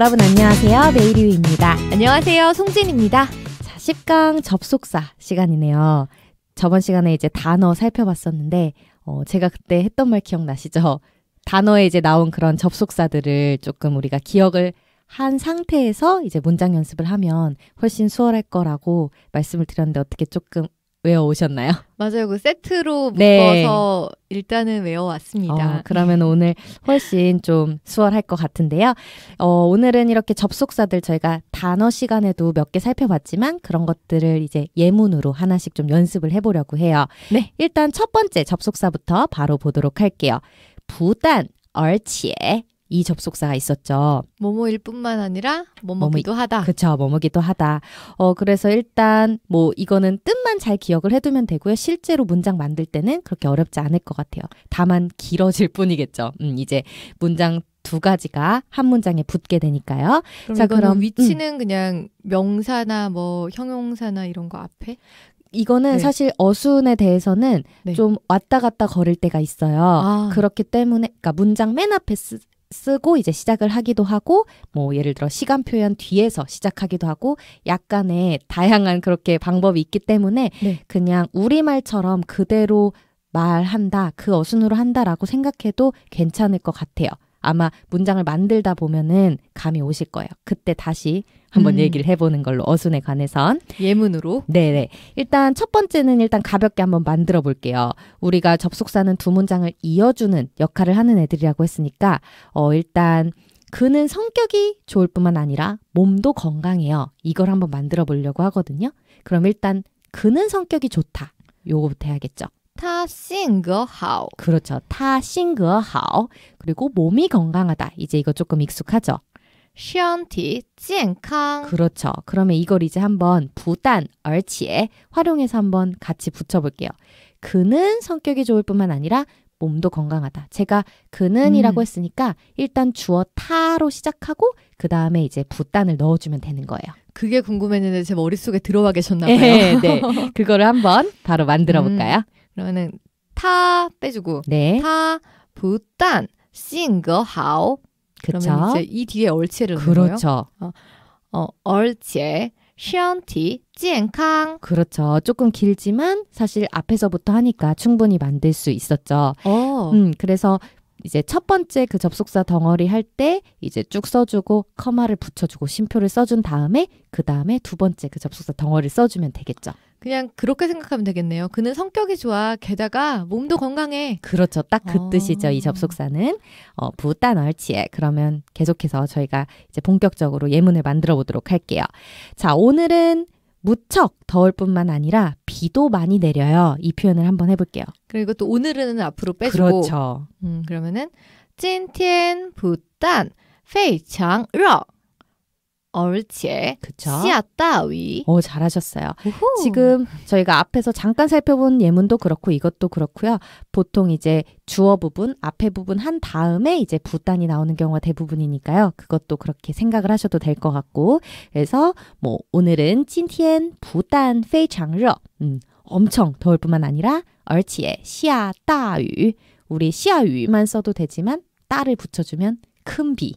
여러분 안녕하세요. 메이리우입니다. 안녕하세요. 송진입니다. 자, 10강 접속사 시간이네요. 저번 시간에 이제 단어 살펴봤었는데 어, 제가 그때 했던 말 기억나시죠? 단어에 이제 나온 그런 접속사들을 조금 우리가 기억을 한 상태에서 이제 문장 연습을 하면 훨씬 수월할 거라고 말씀을 드렸는데 어떻게 조금 외워오셨나요? 맞아요. 그 세트로 네. 묶어서 네. 일단은 외워왔습니다. 어, 그러면 오늘 훨씬 좀 수월할 것 같은데요. 어, 오늘은 이렇게 접속사들 저희가 단어 시간에도 몇 개 살펴봤지만 그런 것들을 이제 예문으로 하나씩 좀 연습을 해보려고 해요. 네. 일단 첫 번째 접속사부터 바로 보도록 할게요. 부단, 얼치에, 이 접속사가 있었죠. 뭐뭐일 뿐만 아니라 뭐뭐기도 하다. 그쵸, 뭐뭐기도 하다. 어, 그래서 일단 뭐 이거는 뜻만 잘 기억을 해두면 되고요. 실제로 문장 만들 때는 그렇게 어렵지 않을 것 같아요. 다만 길어질 뿐이겠죠. 음, 이제 문장 두 가지가 한 문장에 붙게 되니까요. 그럼 자, 그럼 음. 위치는 음. 그냥 명사나 뭐 형용사나 이런 거 앞에? 이거는 네. 사실 어순에 대해서는 네. 좀 왔다 갔다 걸을 때가 있어요. 아. 그렇기 때문에 그러니까 문장 맨 앞에 쓰, 쓰고 이제 시작을 하기도 하고 뭐 예를 들어 시간 표현 뒤에서 시작하기도 하고 약간의 다양한 그렇게 방법이 있기 때문에 네. 그냥 우리말처럼 그대로 말한다 그 어순으로 한다라고 생각해도 괜찮을 것 같아요. 아마 문장을 만들다 보면은 감이 오실 거예요. 그때 다시 한번 음. 얘기를 해보는 걸로 어순에 관해선 예문으로 네네 일단 첫 번째는 일단 가볍게 한번 만들어 볼게요 우리가 접속사는 두 문장을 이어주는 역할을 하는 애들이라고 했으니까 어 일단 그는 성격이 좋을 뿐만 아니라 몸도 건강해요 이걸 한번 만들어 보려고 하거든요 그럼 일단 그는 성격이 좋다 요거부터 해야겠죠 他性格好 그렇죠 타싱性하好 그리고 몸이 건강하다 이제 이거 조금 익숙하죠 身体健康. 그렇죠. 그러면 이걸 이제 한번 부단, 얼치에 활용해서 한번 같이 붙여볼게요. 그는 성격이 좋을 뿐만 아니라 몸도 건강하다. 제가 그는이라고 음. 했으니까 일단 주어 타로 시작하고 그 다음에 이제 부단을 넣어주면 되는 거예요. 그게 궁금했는데 제 머릿속에 들어와 계셨나 봐요. 네, 네. 그거를 한번 바로 만들어 볼까요? 음, 그러면은 타 빼주고 네. 타 부단 싱거하오 그러면 그 이제 이 뒤에 얼체를 그렇죠. 넣어요. 어, 얼체, 시언티, 찌앤캉. 그렇죠. 조금 길지만 사실 앞에서부터 하니까 충분히 만들 수 있었죠. 어. 음, 그래서 이제 첫 번째 그 접속사 덩어리 할 때 이제 쭉 써주고 커마를 붙여주고 심표를 써준 다음에 그 다음에 두 번째 그 접속사 덩어리 써주면 되겠죠. 그냥 그렇게 생각하면 되겠네요. 그는 성격이 좋아. 게다가 몸도 건강해. 그렇죠. 딱그 어... 뜻이죠. 이 접속사는 어, 부단얼치에 그러면 계속해서 저희가 이제 본격적으로 예문을 만들어 보도록 할게요. 자, 오늘은 무척 더울 뿐만 아니라 비도 많이 내려요. 이 표현을 한번 해볼게요. 그리고 또 오늘은 앞으로 빼주고. 그렇죠. 음, 그러면은 찐텐 부단 페이창 러而且 씨앗다위. 어 잘하셨어요. 우후. 지금 저희가 앞에서 잠깐 살펴본 예문도 그렇고 이것도 그렇고요. 보통 이제 주어 부분 앞에 부분 한 다음에 이제 부단이 나오는 경우가 대부분이니까요. 그것도 그렇게 생각을 하셔도 될 것 같고 그래서 뭐 오늘은 찐티엔 부단 페이창러 음, 엄청 더울 뿐만 아니라 얼치에 씨앗다위 우리 씨앗위만 써도 되지만 따를 붙여주면 큰 비.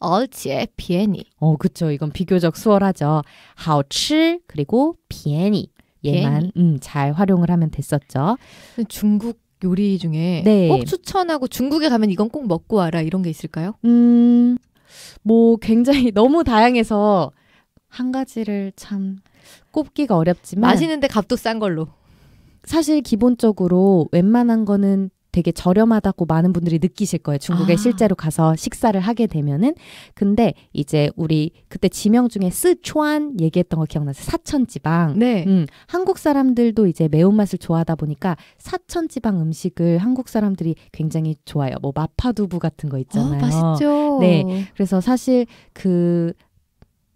而且비엔 어, 그쵸. 이건 비교적 수월하죠. 好吃 그리고 비엔이. 얘만 음, 잘 활용을 하면 됐었죠. 중국 요리 중에 네. 꼭 추천하고 중국에 가면 이건 꼭 먹고 와라 이런 게 있을까요? 음, 뭐 굉장히 너무 다양해서 한 가지를 참 꼽기가 어렵지만 맛있는데 값도 싼 걸로. 사실 기본적으로 웬만한 거는 되게 저렴하다고 많은 분들이 느끼실 거예요. 중국에 아. 실제로 가서 식사를 하게 되면은. 근데 이제 우리 그때 지명 중에 스초안 얘기했던 거 기억나세요? 사천지방. 네. 음, 한국 사람들도 이제 매운맛을 좋아하다 보니까 사천지방 음식을 한국 사람들이 굉장히 좋아해요. 뭐 마파두부 같은 거 아, 있잖아요. 어, 맛있죠. 네. 그래서 사실 그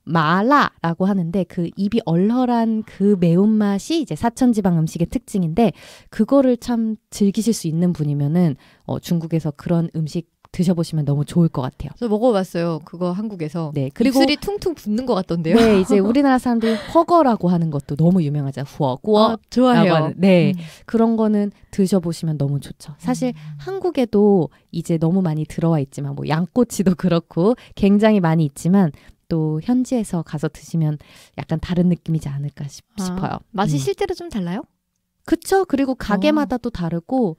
마라라고 하는데 그 입이 얼얼한 그 매운맛이 이제 사천지방 음식의 특징인데 그거를 참 즐기실 수 있는 분이면은 어, 중국에서 그런 음식 드셔보시면 너무 좋을 것 같아요. 저 먹어봤어요. 그거 한국에서. 네. 그리고 술이 퉁퉁 붓는 것 같던데요. 네, 이제 우리나라 사람들이 허거라고 하는 것도 너무 유명하잖아요. 후어구어. 아, 좋아요 네, 음. 그런 거는 드셔보시면 너무 좋죠. 사실 음. 한국에도 이제 너무 많이 들어와 있지만 뭐 양꼬치도 그렇고 굉장히 많이 있지만 또 현지에서 가서 드시면 약간 다른 느낌이지 않을까 싶, 아, 싶어요. 맛이 음. 실제로 좀 달라요? 그쵸. 그리고 가게마다 어. 또 다르고,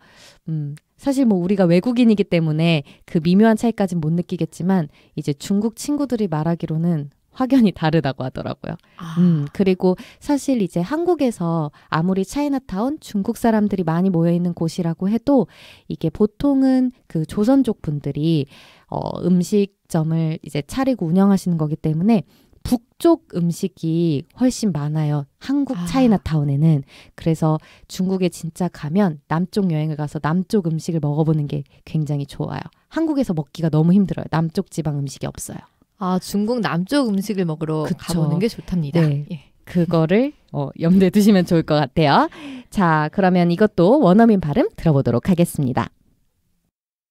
음, 사실 뭐 우리가 외국인이기 때문에 그 미묘한 차이까지는 못 느끼겠지만, 이제 중국 친구들이 말하기로는 확연히 다르다고 하더라고요. 아. 음, 그리고 사실 이제 한국에서 아무리 차이나타운 중국 사람들이 많이 모여있는 곳이라고 해도 이게 보통은 그 조선족 분들이 어, 음식 음식점을 이제 차리고 운영하시는 거기 때문에 북쪽 음식이 훨씬 많아요. 한국 아. 차이나타운에는. 그래서 중국에 진짜 가면 남쪽 여행을 가서 남쪽 음식을 먹어보는 게 굉장히 좋아요. 한국에서 먹기가 너무 힘들어요. 남쪽 지방 음식이 없어요. 아, 중국 남쪽 음식을 먹으러 그쵸. 가보는 게 좋답니다. 네. 예. 그거를 어, 염두에 두시면 좋을 것 같아요. 자, 그러면 이것도 원어민 발음 들어보도록 하겠습니다.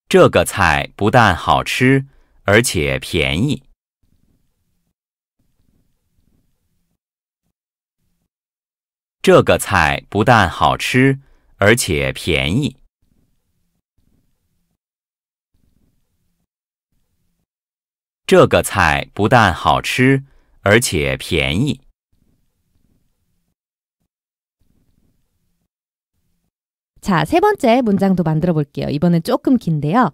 这个菜不但好吃。而且便宜。这个菜不但好吃，而且便宜。这个菜不但好吃，而且便宜。자세번째문장도만들어볼게요이번엔조금긴데요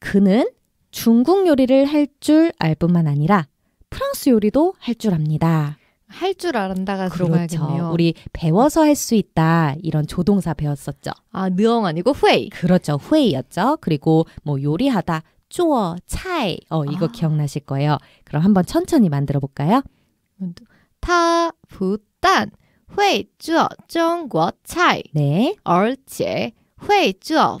그는 중국 요리를 할 줄 알 뿐만 아니라 프랑스 요리도 할 줄 압니다. 할줄 안다가 그렇죠. 들어가야겠네요. 우리 배워서 할 수 있다 이런 조동사 배웠었죠. 아, 느엉 아니고 회이. 그렇죠. 회이였죠. 그리고 뭐 요리하다, 쪼어, 차이. 어, 이거 아. 기억나실 거예요. 그럼 한번 천천히 만들어 볼까요? 타, 부단, 회, 쪼어, 중국, 차이. 네. 얼제, 회, 쪼어,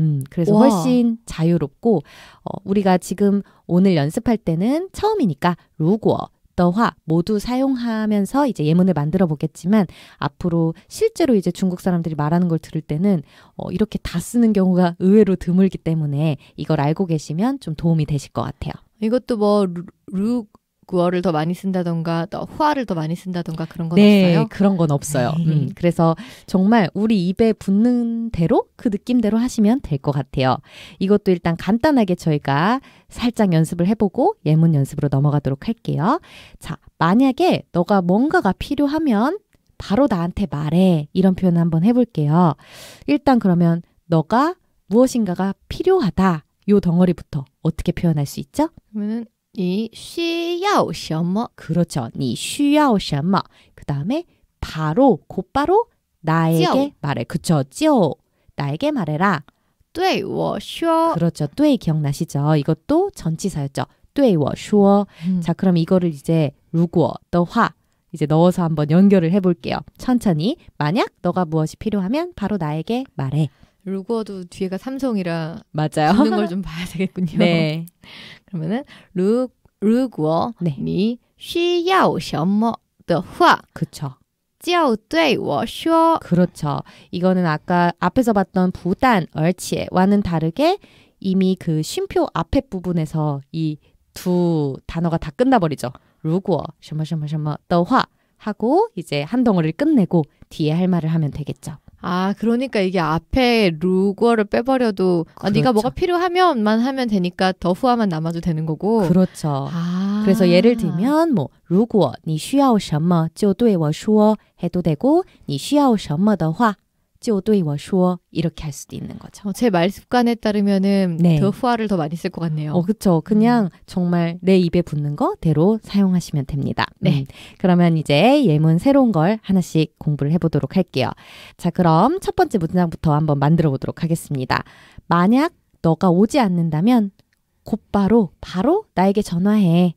음, 그래서 와. 훨씬 자유롭고 어, 우리가 지금 오늘 연습할 때는 처음이니까 루고어 더화 모두 사용하면서 이제 예문을 만들어 보겠지만 앞으로 실제로 이제 중국 사람들이 말하는 걸 들을 때는 어, 이렇게 다 쓰는 경우가 의외로 드물기 때문에 이걸 알고 계시면 좀 도움이 되실 것 같아요. 이것도 뭐 루, 구어를 더 많이 쓴다던가 후아를더 많이 쓴다던가 그런 건 네, 없어요? 그런 건 없어요. 네. 음, 그래서 정말 우리 입에 붙는 대로 그 느낌대로 하시면 될 것 같아요. 이것도 일단 간단하게 저희가 살짝 연습을 해보고 예문 연습으로 넘어가도록 할게요. 자, 만약에 너가 뭔가가 필요하면 바로 나한테 말해 이런 표현 한번 해볼게요. 일단 그러면 너가 무엇인가가 필요하다 요 덩어리부터 어떻게 표현할 수 있죠? 그러면은 이需要什么 그렇죠. 니需要什么그 다음에 바로 곧바로 나에게 오 말해. 그쵸. 찌 나에게 말해라. 对我说 그렇죠. 对 기억나시죠? 이것도 전치사였죠. 对我说 음. 자 그럼 이거를 이제 如果的话 이제 넣어서 한번 연결을 해볼게요. 천천히 만약 너가 무엇이 필요하면 바로 나에게 말해. 루거도 뒤에가 삼성이라 맞아요. 듣는 걸 좀 봐야 되겠군요. 네. 그러면은 루 루거 니 쉬야오 셔머 더화 그쵸. 叫对我说 그렇죠. 이거는 아까 앞에서 봤던 부단, 얼치와는 다르게 이미 그 쉼표 앞에 부분에서 이 두 단어가 다 끝나버리죠. 如果什么什么什么的话 하고 이제 한 덩어리를 끝내고 뒤에 할 말을 하면 되겠죠. 아, 그러니까 이게 앞에 루거를 빼버려도 아, 그렇죠. 네가 뭐가 필요하면만 하면 되니까 더 후화만 남아도 되는 거고. 그렇죠. 아. 그래서 예를 들면 뭐如果你需要什么就对我说 해도 되고 你需要什么的话就对我说 이렇게 할 수도 있는 거죠. 어, 제말 습관에 따르면은 네. 더 후아를 더 많이 쓸 것 같네요. 어, 그렇죠. 그냥 음. 정말 내 입에 붙는 거대로 사용하시면 됩니다. 네. 음, 그러면 이제 예문 새로운 걸 하나씩 공부를 해보도록 할게요. 자, 그럼 첫 번째 문장부터 한번 만들어 보도록 하겠습니다. 만약 너가 오지 않는다면 곧바로 바로 나에게 전화해.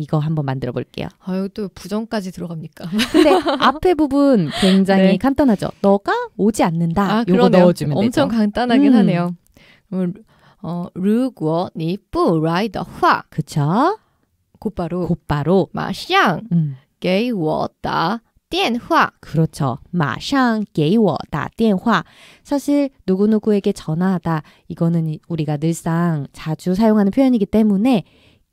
이거 한번 만들어 볼게요. 아유 또 부정까지 들어갑니까? 근데 앞에 부분 굉장히 네. 간단하죠. 너가 오지 않는다. 아, 요거 그러네요. 넣어주면 엄청 되죠. 간단하긴 음. 하네요. 어, 루구 니뿌 라이더 화. 그쵸? 곧바로 곧바로 마샹 음. 게이워다 电话. 그렇죠. 마상 给我打电话. 사실 누구누구에게 전화하다 이거는 우리가 늘상 자주 사용하는 표현이기 때문에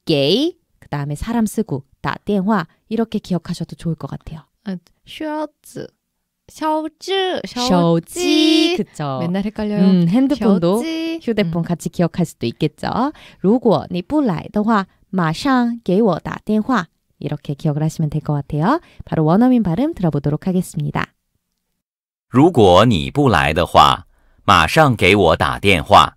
给그 다음에 사람 쓰고 나电화 이렇게 기억하셔도 좋을 것 같아요. 쇼츠 아, 셔츠, 셔지 그쵸. 맨날 헷갈려요. 음, 핸드폰도 셔지. 음. 휴대폰 음. 같이 기억할 수도 있겠죠. 如果你不来的话,马上给我打电话. 이렇게 기억을 하시면 될 것 같아요. 바로 원어민 발음 들어보도록 하겠습니다. 如果你不来的话,马上给我打电话.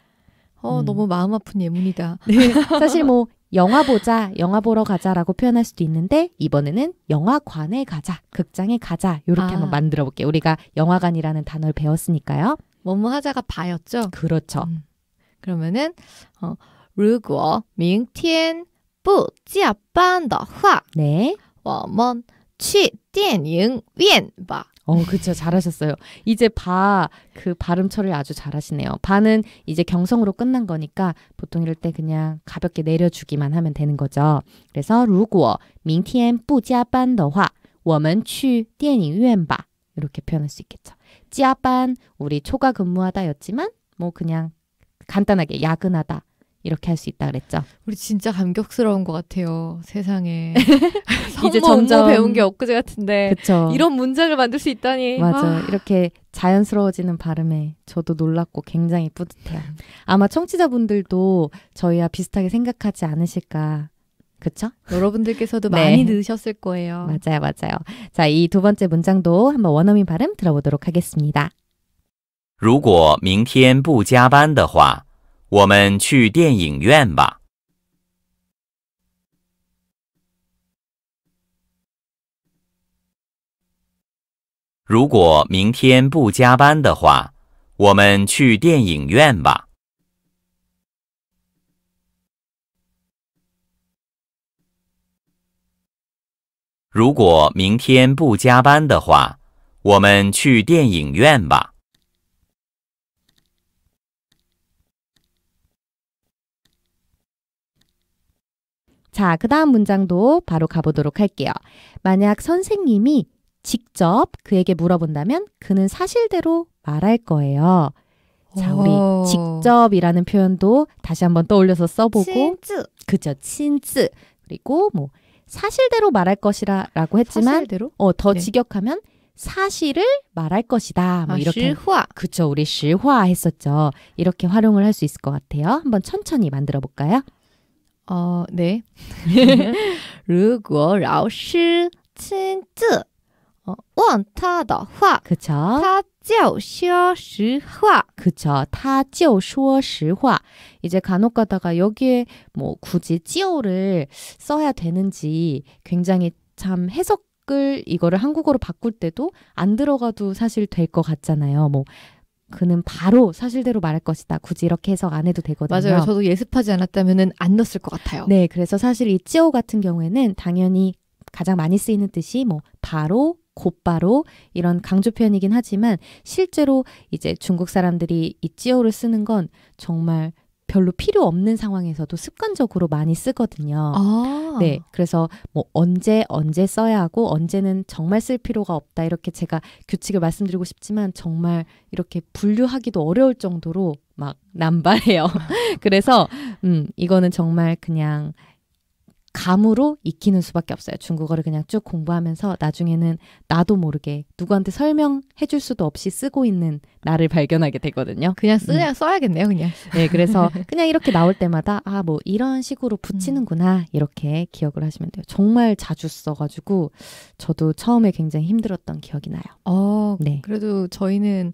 어, 음. 너무 마음 아픈 예문이다. 네. 사실 뭐 영화 보자, 영화 보러 가자라고 표현할 수도 있는데 이번에는 영화관에 가자, 극장에 가자 이렇게 아. 한번 만들어 볼게요. 우리가 영화관이라는 단어를 배웠으니까요. 뭐뭐 하자가 봐였죠. 그렇죠. 음. 그러면은 어, 如果明天不加班的话，我们去电影院吧。 어, 그쵸 잘하셨어요. 이제 바 그 발음 처리 아주 잘하시네요. 바는 이제 경성으로 끝난 거니까 보통 이럴 때 그냥 가볍게 내려주기만 하면 되는 거죠. 그래서 如果明天不加班的话,我们去电影院吧. 이렇게 표현할 수 있겠죠. 加반 우리 초과 근무하다였지만 뭐 그냥 간단하게 야근하다 이렇게 할 수 있다 그랬죠. 우리 진짜 감격스러운 것 같아요. 세상에 이제 점점 배운 게 엊그제 같은데 그쵸. 이런 문장을 만들 수 있다니. 맞아. 아. 이렇게 자연스러워지는 발음에 저도 놀랐고 굉장히 뿌듯해요. 아마 청취자분들도 저희와 비슷하게 생각하지 않으실까 그렇죠? 여러분들께서도 네. 많이 느셨을 거예요. 맞아요, 맞아요. 자, 이 두 번째 문장도 한번 원어민 발음 들어보도록 하겠습니다. 如果明天不加班的话。我们去电影院吧。如果明天不加班的话，我们去电影院吧。如果明天不加班的话，我们去电影院吧。 자, 그 다음 문장도 바로 가보도록 할게요. 만약 선생님이 직접 그에게 물어본다면 그는 사실대로 말할 거예요. 자, 우리 직접이라는 표현도 다시 한번 떠올려서 써보고 친즈. 그죠, 친츠 그리고 뭐 사실대로 말할 것이라라고 했지만 사실대로? 어, 더 네. 직역하면 사실을 말할 것이다. 뭐 아, 이렇게 실화. 그쵸, 우리 실화 했었죠. 이렇게 활용을 할 수 있을 것 같아요. 한번 천천히 만들어 볼까요? 어, 네. 如果老师亲自问他的话, 어, 그쵸? 他就说实话. 그쵸? 他就说实话. 이제 간혹 가다가 여기에 뭐 굳이 就를 써야 되는지 굉장히 참 해석 이거를 한국어로 바꿀 때도 안 들어가도 사실 될 것 같잖아요. 뭐 그는 바로 사실대로 말할 것이다. 굳이 이렇게 해석 안 해도 되거든요. 맞아요. 저도 예습하지 않았다면안 넣었을 것 같아요. 네, 그래서 사실 이 찌오 같은 경우에는 당연히 가장 많이 쓰이는 뜻이 뭐 바로 곧바로 이런 강조 표현이긴 하지만 실제로 이제 중국 사람들이 이 찌오를 쓰는 건 정말 별로 필요 없는 상황에서도 습관적으로 많이 쓰거든요. 아. 네. 그래서 뭐 언제 언제 써야 하고 언제는 정말 쓸 필요가 없다 이렇게 제가 규칙을 말씀드리고 싶지만 정말 이렇게 분류하기도 어려울 정도로 막 남발해요. 그래서 음, 이거는 정말 그냥 감으로 익히는 수밖에 없어요. 중국어를 그냥 쭉 공부하면서 나중에는 나도 모르게 누구한테 설명해 줄 수도 없이 쓰고 있는 나를 발견하게 되거든요. 그냥 음. 쓰야 음. 써야겠네요, 그냥. 네, 그래서 그냥 이렇게 나올 때마다 아, 뭐 이런 식으로 음. 붙이는구나. 음. 이렇게 기억을 하시면 돼요. 정말 자주 써 가지고 저도 처음에 굉장히 힘들었던 기억이 나요. 어, 네. 그래도 저희는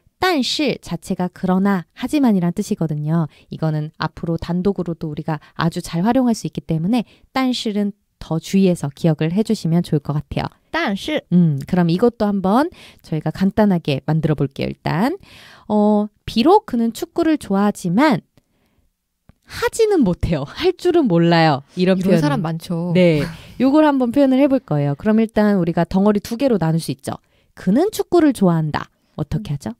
但是 자체가 그러나 하지만이란 뜻이거든요. 이거는 앞으로 단독으로도 우리가 아주 잘 활용할 수 있기 때문에 但是는 더 주의해서 기억을 해주시면 좋을 것 같아요. 但是 음, 그럼 이것도 한번 저희가 간단하게 만들어 볼게요. 일단 어, 비록 그는 축구를 좋아하지만 하지는 못해요. 할 줄은 몰라요. 이런, 이런 표현. 사람 많죠. 네, 요걸 한번 표현을 해볼 거예요. 그럼 일단 우리가 덩어리 두 개로 나눌 수 있죠. 그는 축구를 좋아한다. 어떻게 하죠?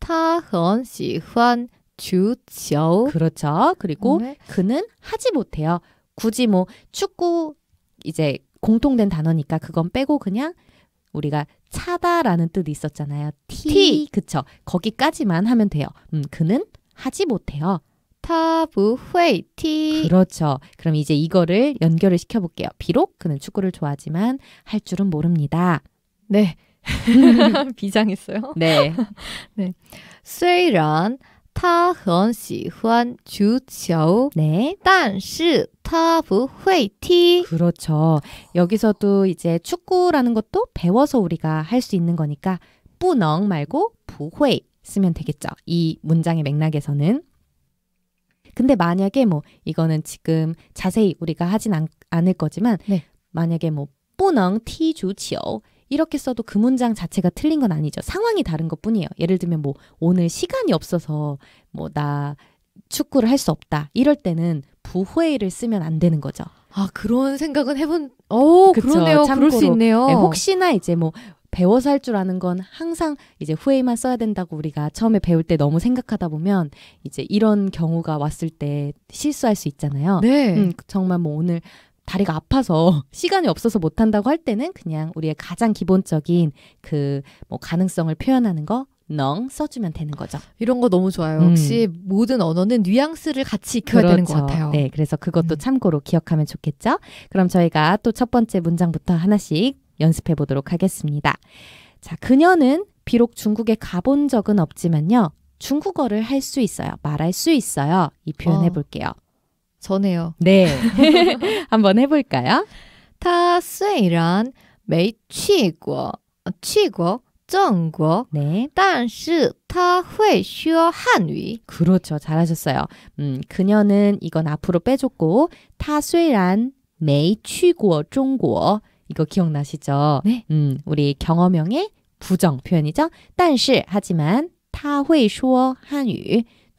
타헌 시환 주죠. 그렇죠. 그리고 네. 그는 하지 못해요. 굳이 뭐 축구 이제 공통된 단어니까 그건 빼고 그냥 우리가 차다라는 뜻이 있었잖아요. 티, 티. 그쵸. 거기까지만 하면 돼요. 음, 그는 하지 못해요. 타부회티 그렇죠. 그럼 이제 이거를 연결을 시켜볼게요. 비록 그는 축구를 좋아하지만 할 줄은 모릅니다. 네. 비장했어요. 네. 네. 虽然他很喜欢足球. 네. 但是他不会踢. 그렇죠. 여기서도 이제 축구라는 것도 배워서 우리가 할 수 있는 거니까 不能 말고 不会 쓰면 되겠죠. 이 문장의 맥락에서는 근데 만약에 뭐 이거는 지금 자세히 우리가 하진 않, 을 거지만 네. 만약에 뭐不能踢足球 이렇게 써도 그 문장 자체가 틀린 건 아니죠. 상황이 다른 것 뿐이에요. 예를 들면 뭐 오늘 시간이 없어서 뭐 나 축구를 할 수 없다. 이럴 때는 부회의를 쓰면 안 되는 거죠. 아, 그런 생각은 해본, 어, 그러네요. 그럴 수 있네요. 네, 혹시나 이제 뭐 배워서 할 줄 아는 건 항상 이제 후회만 써야 된다고 우리가 처음에 배울 때 너무 생각하다 보면 이제 이런 경우가 왔을 때 실수할 수 있잖아요. 네. 음, 정말 뭐 오늘 다리가 아파서 시간이 없어서 못 한다고 할 때는 그냥 우리의 가장 기본적인 그뭐 가능성을 표현하는 거넝 써주면 되는 거죠. 이런 거 너무 좋아요. 음. 역시 모든 언어는 뉘앙스를 같이 익혀야 그렇죠. 되는 것 그렇죠. 같아요. 네, 그래서 그것도 음. 참고로 기억하면 좋겠죠. 그럼 저희가 또 첫 번째 문장부터 하나씩 연습해 보도록 하겠습니다. 자, 그녀는 비록 중국에 가본 적은 없지만요. 중국어를 할 수 있어요. 말할 수 있어요. 이 표현 해볼게요. 어. 전네요 네. 한번 해볼까요? 他虽然没去过,去过中国. 네. 但是他会说汉语. 그렇죠. 잘하셨어요. 음, 그녀는 이건 앞으로 빼줬고 他虽然没去过中国. 이거 기억나시죠? 네. 음, 우리 경험형의 부정 표현이죠. 但是 하지만 他会说汉语.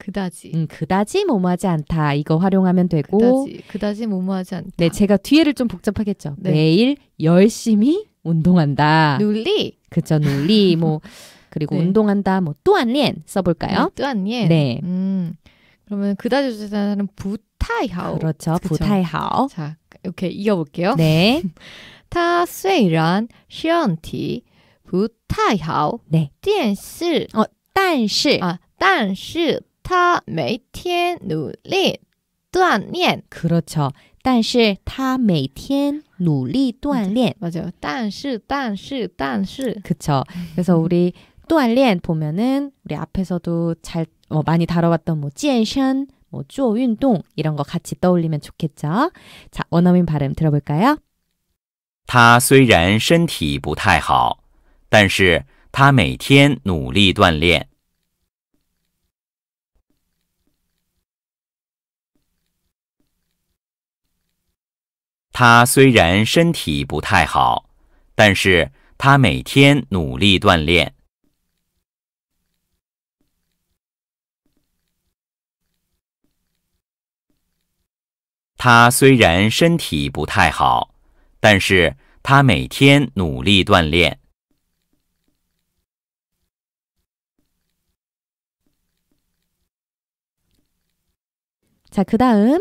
그다지. 음, 그다지 뭐뭐하지 않다. 이거 활용하면 되고. 그다지, 그다지 뭐뭐하지 않다. 네, 제가 뒤에를 좀 복잡하겠죠. 네. 매일 열심히 운동한다. 논리. 그죠, 논리. 뭐 그리고 네. 운동한다. 뭐또한리 써볼까요? 또한리 네. 음, 그러면 그다지 주제는 부타이하오. 그렇죠, 부타이하오. 자, 이렇게 이어볼게요. 네. 타쇠란 시언티 부타이하오. 네. 电视. 어, 但是. 아, 但是他每天努力锻炼. 그렇죠. 但是他每天努力锻炼. 맞아요. 但是但是但是. 그렇죠. 음. 그래서 우리锻炼 보면은 우리 앞에서도 잘 어, 많이 다뤄봤던 뭐健身,뭐 주어 운 이런 거 같이 떠올리면 좋겠죠. 자, 원어민 발음 들어볼까요? 他虽然身体不太好，但是他每天努力锻炼。他虽然身体不太好，但是他每天努力锻炼。他虽然身体不太好，但是他每天努力锻炼。자그다음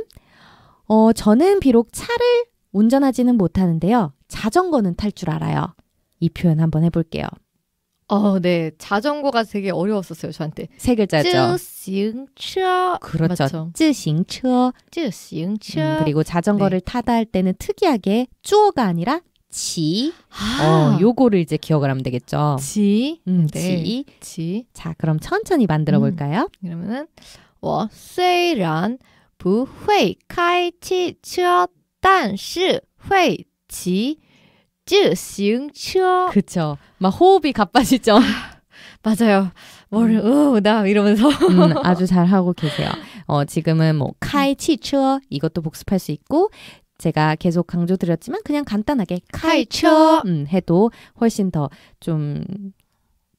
어저는비록차를 운전하지는 못하는데요. 자전거는 탈 줄 알아요. 이 표현 한번 해볼게요. 어, 네. 자전거가 되게 어려웠었어요, 저한테. 세 글자죠. 쯔싱처. 그렇죠. 쯔싱처. 쯔싱처. 음, 그리고 자전거를 네. 타다 할 때는 특이하게 쭈어가 아니라 지. 아. 어, 요거를 이제 기억을 하면 되겠죠. 지. 음, 네. 지. 지. 자, 그럼 천천히 만들어 볼까요? 음, 그러면은 我虽然不会开汽车 但是会骑自行车그쵸. 막 호흡이 가빠지죠. 맞아요. 뭐를 으나 음. 어, 이러면서 음, 아주 잘 하고 계세요. 어 지금은 뭐 카이치처 이것도 복습할 수 있고 제가 계속 강조드렸지만 그냥 간단하게 카이처 음, 해도 훨씬 더좀더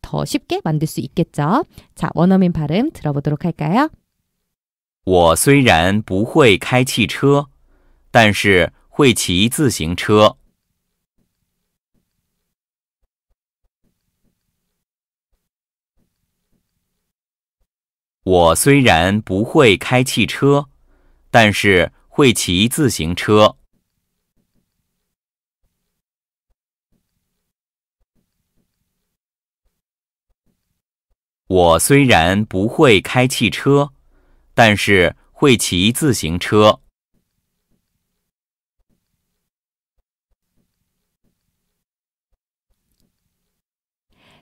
더 쉽게 만들 수 있겠죠. 자 원어민 발음 들어보도록 할까요? 我虽然不会开汽车。但是会骑自行车。我虽然不会开汽车，但是会骑自行车。我虽然不会开汽车，但是会骑自行车。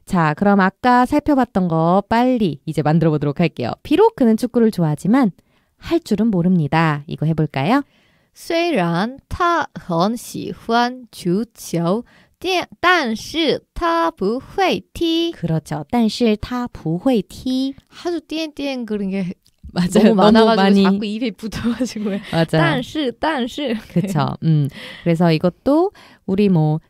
자, 그럼 아까 살펴봤던 거 빨리 이제 만들어 보도록 할게요. 비록 그는 축구를 좋아하지만 할 줄은 모릅니다. 이거 해볼까요? 虽然他很喜欢足球但是他不会踢 그렇죠. 但是他不会踢. 아주 띠엔 그런 게 맞아요. 너무 많아가지고 많이... 자꾸 입에 붙어가지고. 맞아요. 但是但是. 그렇죠. 음. 그래서 이것도 우리 뭐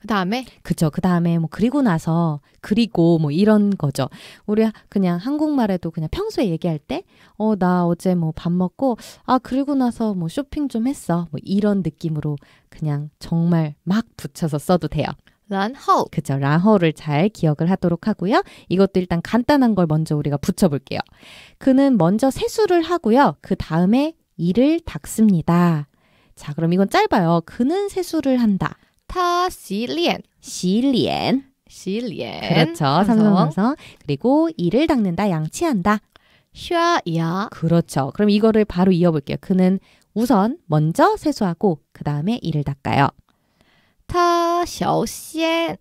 그 다음에? 그쵸. 그 다음에 뭐 그리고 나서 그리고 뭐 이런 거죠. 우리 그냥 한국말에도 그냥 평소에 얘기할 때 어, 나 어제 뭐 밥 먹고 아, 그리고 나서 뭐 쇼핑 좀 했어. 뭐 이런 느낌으로 그냥 정말 막 붙여서 써도 돼요. 란허. 그쵸 란허를 잘 기억을 하도록 하고요. 이것도 일단 간단한 걸 먼저 우리가 붙여볼게요. 그는 먼저 세수를 하고요. 그 다음에 이를 닦습니다. 자, 그럼 이건 짧아요. 그는 세수를 한다. 타시리엔 시리엔 시리엔 그렇죠 삼성에서 그리고 이를 닦는다 양치한다 샤야 그렇죠 그럼 이거를 바로 이어볼게요 그는 우선 먼저 세수하고 그 다음에 이를 닦아요 타샤오시엔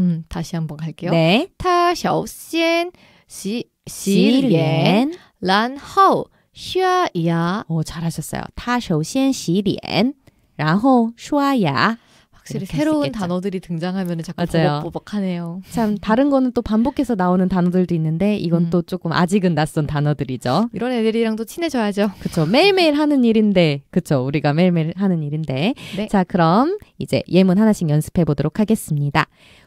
음 다시 한번 갈게요네 타샤오시엔 시 시리엔 란하오 샤야 오 잘하셨어요 타쇼시엔 시리엔 然后刷牙 확실히 새로운 단어들이 등장하면 자꾸 버벅버하네요참 다른 거는 또 반복해서 나오는 단어들도 있는데 이건 음. 또 조금 아직은 낯선 단어들이죠. 이런 애들이랑도 친해져야죠. 그렇죠. 매일매일 하는 일인데 그렇죠. 우리가 매일매일 하는 일인데 네. 자 그럼 이제 예문 하나씩 연습해 보도록 하겠습니다.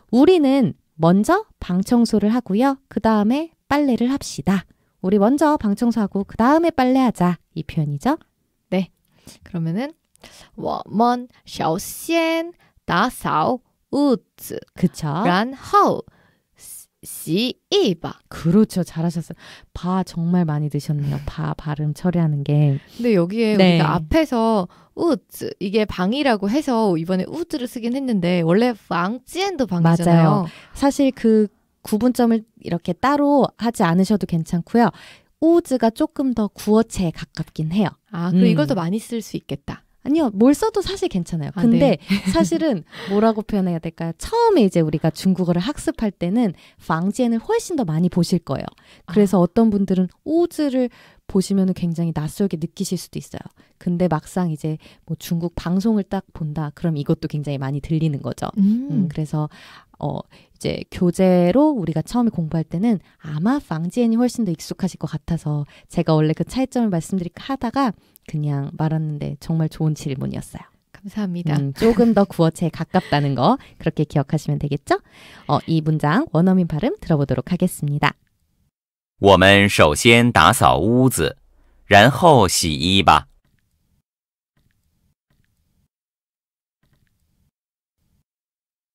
우리는 먼저 방 청소를 하고요. 그 다음에 빨래를 합시다. 우리 먼저 방 청소하고 그 다음에 빨래하자 이 표현이죠. 네. 그러면은 我们首先打扫 우즈 그쵸? 란하우 씨이바 그렇죠 잘하셨어요 바 정말 많이 드셨네요 바 발음 처리하는 게 근데 여기에 네. 우리가 앞에서 우즈 이게 방이라고 해서 이번에 우즈를 쓰긴 했는데 원래 방지엔도 방이잖아요 맞아요. 사실 그 구분점을 이렇게 따로 하지 않으셔도 괜찮고요 우즈가 조금 더 구어체에 가깝긴 해요 아 그리고 음. 이걸 더 많이 쓸 수 있겠다 아니요, 뭘 써도 사실 괜찮아요. 근데 아, 네. 사실은 뭐라고 표현해야 될까요? 처음에 이제 우리가 중국어를 학습할 때는 방지엔을 훨씬 더 많이 보실 거예요. 그래서 아. 어떤 분들은 오즈를 보시면 굉장히 낯설게 느끼실 수도 있어요. 근데 막상 이제 뭐 중국 방송을 딱 본다, 그럼 이것도 굉장히 많이 들리는 거죠. 음. 음, 그래서 어, 이제 교재로 우리가 처음에 공부할 때는 아마 방지엔이 훨씬 더 익숙하실 것 같아서 제가 원래 그 차이점을 말씀드릴까 하다가 그냥 말았는데 정말 좋은 질문이었어요. 감사합니다. 음, 조금 더 구어체에 가깝다는 거 그렇게 기억하시면 되겠죠? 어, 이 문장 원어민 발음 들어보도록 하겠습니다. 我们首先打扫屋子，然后洗衣吧。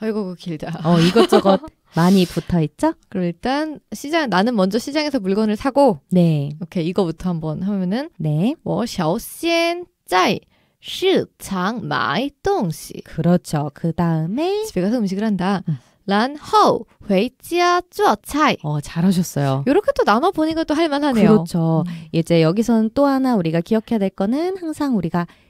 아이고 길다. 어 이것저것 많이 붙어 있죠? 그럼 일단 시장 나는 먼저 시장에서 물건을 사고 네. 오케이 이거부터 한번 하면은 네. 뭐小先 짜이 시买东西. 그렇죠. 그 다음에 집에 가서 음식을 한다. 음. 란허 회지아 쭈어 잘하셨어요. 이렇게 또 나눠 보니까 또 할만하네요. 그렇죠. 음. 이제 여기서는 또 하나 우리가 기억해야 될 거는 항상 우리가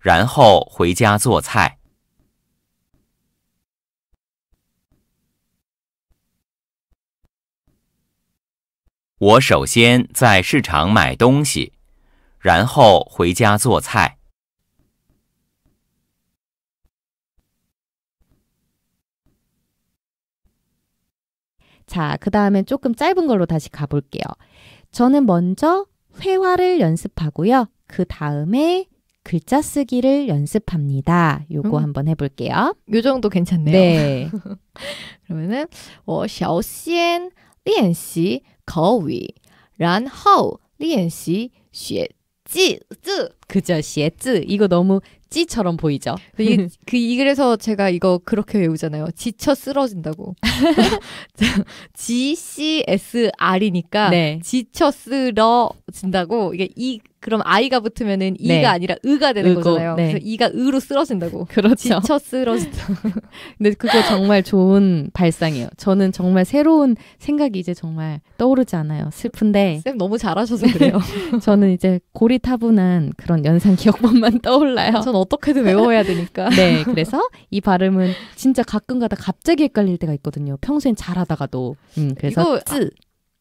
然后回家做菜。我首先在市场买东西，然后回家做菜。자그다음에조금짧은걸로다시가볼게요저는먼저회화를연습하고요그다음에 글자 쓰기를 연습합니다. 요거 음. 한번 해볼게요. 요 정도 괜찮네요. 네. 그러면은 我小先练习口语然后练习写字字 어, 그죠? 写字 이거 너무 찌처럼 보이죠? 이그 이래서 그 제가 이거 그렇게 외우잖아요. 지쳐 쓰러진다고. G C S R이니까 네. 지쳐 쓰러진다고 이게 이 그럼 아이가 붙으면은 이가 네. 아니라 으가 되는 으고, 거잖아요. 네. 그래서 이가 으로 쓰러진다고. 그렇죠. 지쳐 쓰러진다. 근데 그거 정말 좋은 발상이에요. 저는 정말 새로운 생각이 이제 정말 떠오르지 않아요. 슬픈데 쌤 너무 잘하셔서 그래요. 저는 이제 고리타분한 그런 연상 기억법만 떠올라요. 전 어떻게든 외워야 되니까. 네, 그래서 이 발음은 진짜 가끔가다 갑자기 헷갈릴 때가 있거든요. 평소엔 잘하다가도. 음, 그래서 이거, 아,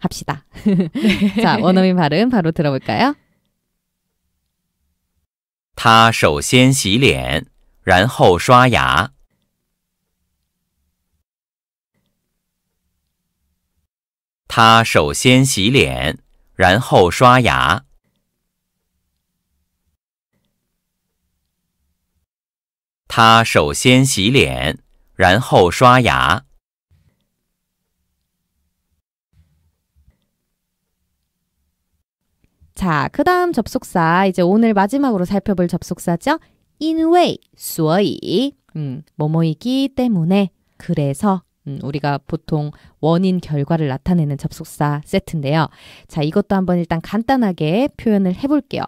합시다 자원어민발음바로들어볼까요他首先洗脸，然后刷牙。他首先洗脸，然后刷牙。他首先洗脸，然后刷牙。 자, 그 다음 접속사. 이제 오늘 마지막으로 살펴볼 접속사죠. 인웨이, 수어이. 음, 뭐뭐이기 때문에, 그래서. 음, 우리가 보통 원인 결과를 나타내는 접속사 세트인데요. 자, 이것도 한번 일단 간단하게 표현을 해볼게요.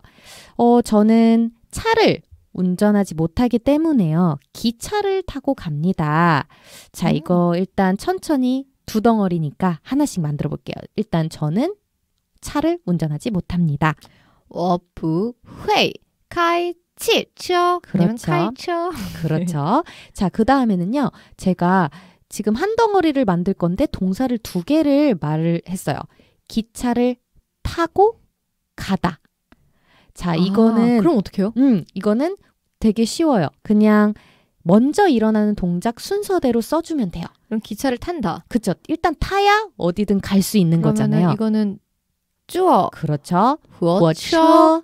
어, 저는 차를 운전하지 못하기 때문에요. 기차를 타고 갑니다. 자, 이거 음. 일단 천천히 두 덩어리니까 하나씩 만들어 볼게요. 일단 저는 차를 운전하지 못합니다. 我不会 카이 치쳐 그렇죠. 그렇죠. 네. 자, 그 다음에는요. 제가 지금 한 덩어리를 만들 건데 동사를 두 개를 말을 했어요. 기차를 타고 가다. 자, 아, 이거는 아, 그럼 어떻게 요 음, 이거는 되게 쉬워요. 그냥 먼저 일어나는 동작 순서대로 써주면 돼요. 그럼 기차를 탄다. 그쵸. 일단 타야 어디든 갈 수 있는 거잖아요. 이거는 주어. 그렇죠. 워쳐.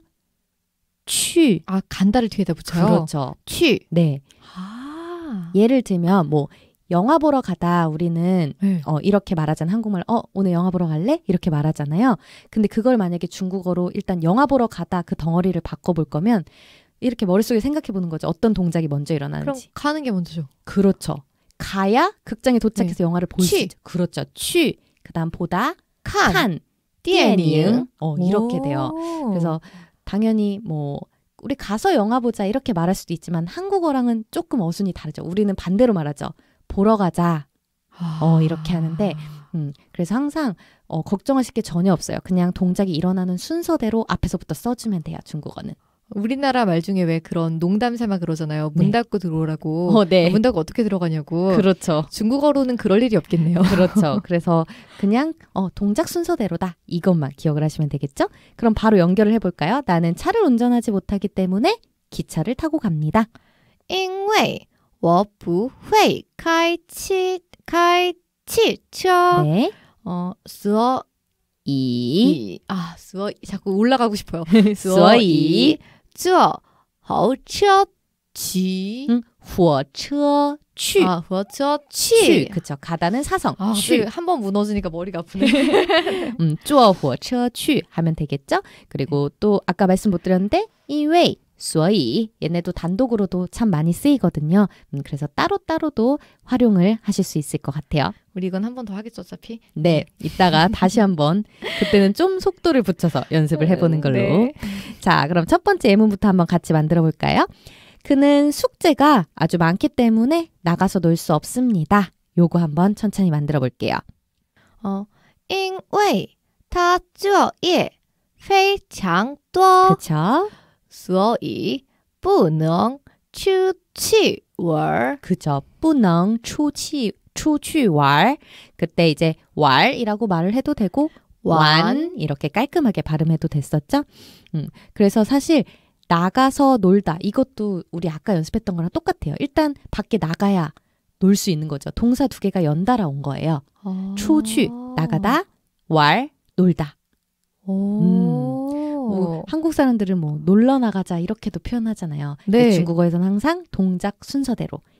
취. 아, 간다를 뒤에다 붙여요. 그렇죠. 취. 네. 아. 예를 들면 뭐 영화 보러 가다 우리는 네. 어, 이렇게 말하잖아 한국말 어 오늘 영화 보러 갈래 이렇게 말하잖아요 근데 그걸 만약에 중국어로 일단 영화 보러 가다 그 덩어리를 바꿔볼 거면 이렇게 머릿속에 생각해 보는 거죠 어떤 동작이 먼저 일어나는지 그럼 가는 게 먼저죠 그렇죠 가야 극장에 도착해서 네. 영화를 볼 수 있죠 그렇죠 취 그다음 보다 칸, 칸. 띠에니 어, 이렇게 돼요. 그래서 당연히 뭐 우리 가서 영화 보자 이렇게 말할 수도 있지만 한국어랑은 조금 어순이 다르죠. 우리는 반대로 말하죠. 보러 가자. 어, 아. 이렇게 하는데 음, 그래서 항상 어, 걱정하실 게 전혀 없어요. 그냥 동작이 일어나는 순서대로 앞에서부터 써주면 돼요. 중국어는. 우리나라 말 중에 왜 그런 농담 삼아 그러잖아요. 문 네. 닫고 들어오라고. 어, 네. 문 닫고 어떻게 들어가냐고. 그렇죠. 중국어로는 그럴 일이 없겠네요. 그렇죠. 그래서 그냥 어, 동작 순서대로다. 이것만 기억을 하시면 되겠죠? 그럼 바로 연결을 해볼까요? 나는 차를 운전하지 못하기 때문에 기차를 타고 갑니다. 因为我不会开汽开汽车. 네. 어, 所 이, 아, 수어, 자꾸 올라가고 싶어요. 수어, 이, 쯔어, 하우처, 지, 火车 취. 아, 火车 취. 그쵸. 가다는 사성. 아, 취. 한번 무너지니까 머리가 아프네. 음, 坐火车취 하면 되겠죠? 그리고 네. 또 아까 말씀 못 드렸는데 因为 수어이 얘네도 단독으로도 참 많이 쓰이거든요. 음, 그래서 따로따로도 활용을 하실 수 있을 것 같아요. 우리 이건 한 번 더 하겠죠, 어차피. 네, 이따가 다시 한번 그때는 좀 속도를 붙여서 연습을 해보는 걸로. 네. 자, 그럼 첫 번째 예문부터 한번 같이 만들어 볼까요? 그는 숙제가 아주 많기 때문에 나가서 놀 수 없습니다. 요거 한번 천천히 만들어 볼게요. 어, 因为他作业非常多.그렇所以不能出去玩. 그죠. 不能出去 추취왈 그때 이제 왈이라고 말을 해도 되고 완 이렇게 깔끔하게 발음해도 됐었죠. 음, 그래서 사실 나가서 놀다 이것도 우리 아까 연습했던 거랑 똑같아요. 일단 밖에 나가야 놀 수 있는 거죠. 동사 두 개가 연달아 온 거예요. 아. 추취 나가다 왈 놀다. 음, 뭐, 한국 사람들은 뭐 놀러 나가자 이렇게도 표현하잖아요. 네. 중국어에서는 항상 동작 순서대로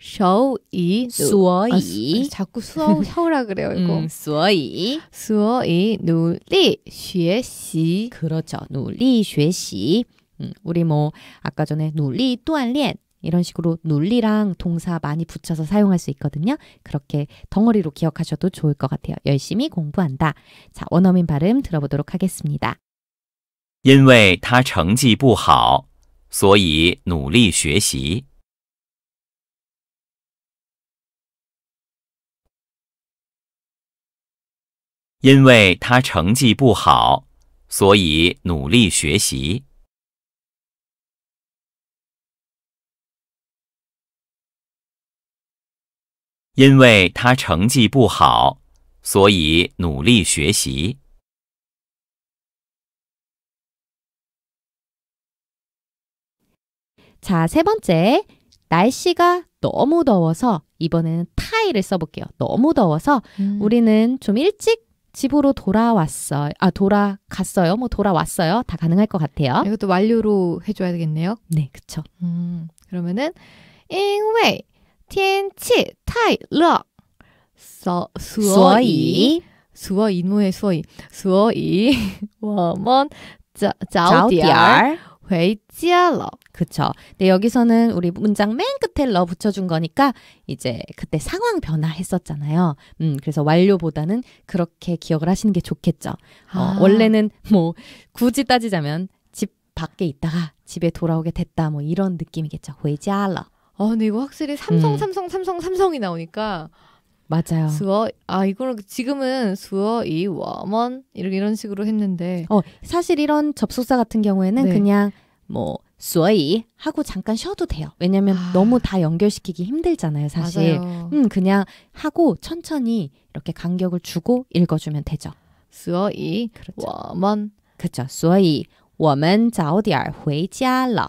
쇼이 수어이 아, 자꾸 수어 혀라 그래요 이거 음, 수어이 수어이 누리 学习 그렇죠 누리 学习 음, 우리 뭐 아까 전에 누리 锻炼 이런 식으로 논리랑 동사 많이 붙여서 사용할 수 있거든요. 그렇게 덩어리로 기억하셔도 좋을 것 같아요. 열심히 공부한다. 자, 원어민 발음 들어보도록 하겠습니다. 因为他成绩不好，所以努力学习。因为他成绩不好，所以努力学习。因为他成绩不好，所以努力学习。자세번째날씨가너무더워서이번에는타이를써볼게요너무더워서우리는좀일찍 집으로 돌아왔어요. 아, 돌아갔어요. 뭐 돌아왔어요. 다 가능할 것 같아요. 네, 이것도 완료로 해줘야 되겠네요. 네, 그쵸. 음, 그러면은 因为 텐치 타이 러 서, 수어이 수어 인모의 수어이 수 회지알 그쵸 근데 여기서는 우리 문장 맨 끝에 러 붙여준 거니까 이제 그때 상황 변화했었잖아요 음 그래서 완료보다는 그렇게 기억을 하시는 게 좋겠죠 어, 아. 어, 원래는 뭐 굳이 따지자면 집 밖에 있다가 집에 돌아오게 됐다 뭐 이런 느낌이겠죠 회지알어 아, 근데 이거 확실히 삼성 음. 삼성 삼성 삼성이 나오니까 맞아요. 수어 아 이걸 지금은 수어 이 워먼 이렇 이런 식으로 했는데 어 사실 이런 접속사 같은 경우에는 네. 그냥 뭐 수어이 하고 잠깐 쉬어도 돼요. 왜냐면 아. 너무 다 연결시키기 힘들잖아요, 사실. 맞아요. 음 그냥 하고 천천히 이렇게 간격을 주고 읽어주면 되죠. 수어이 그렇죠. 워먼 그렇죠. 수어이 我们早点回家了。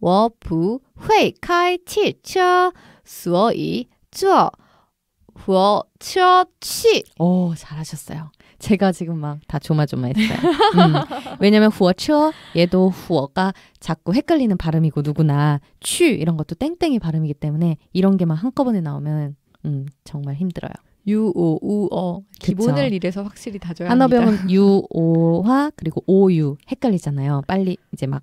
我不会开汽车，所以坐火车去。오 잘하셨어요. 제가 지금 막 다 조마조마했어요. 음, 왜냐면 후어 얘도 후가 자꾸 헷갈리는 발음이고 누구나 취 이런 것도 땡땡이 발음이기 때문에 이런 게 막 한꺼번에 나오면 음, 정말 힘들어요. 유오 우어 기본을 이래서 확실히 다져야 한어병은 유오화 그리고 오유 헷갈리잖아요. 빨리 이제 막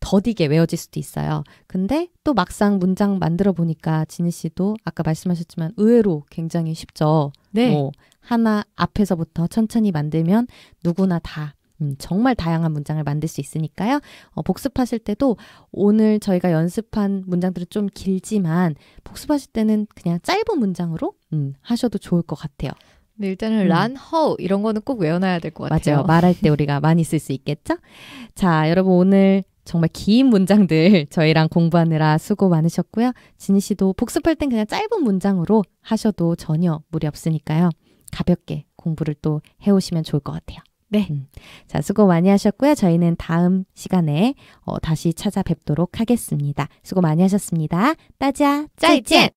더디게 외워질 수도 있어요. 근데 또 막상 문장 만들어 보니까 진희 씨도 아까 말씀하셨지만 의외로 굉장히 쉽죠. 네. 뭐 하나 앞에서부터 천천히 만들면 누구나 다 음, 정말 다양한 문장을 만들 수 있으니까요. 어, 복습하실 때도 오늘 저희가 연습한 문장들은 좀 길지만 복습하실 때는 그냥 짧은 문장으로 음, 하셔도 좋을 것 같아요. 네, 일단은 음. 란, 허 이런 거는 꼭 외워놔야 될 것 같아요. 맞아요. 말할 때 우리가 많이 쓸 수 있겠죠? 자, 여러분 오늘 정말 긴 문장들 저희랑 공부하느라 수고 많으셨고요. 진희 씨도 복습할 땐 그냥 짧은 문장으로 하셔도 전혀 무리 없으니까요. 가볍게 공부를 또 해오시면 좋을 것 같아요. 네. 음. 자, 수고 많이 하셨고요. 저희는 다음 시간에 어, 다시 찾아뵙도록 하겠습니다. 수고 많이 하셨습니다. 따자, 짜이젠!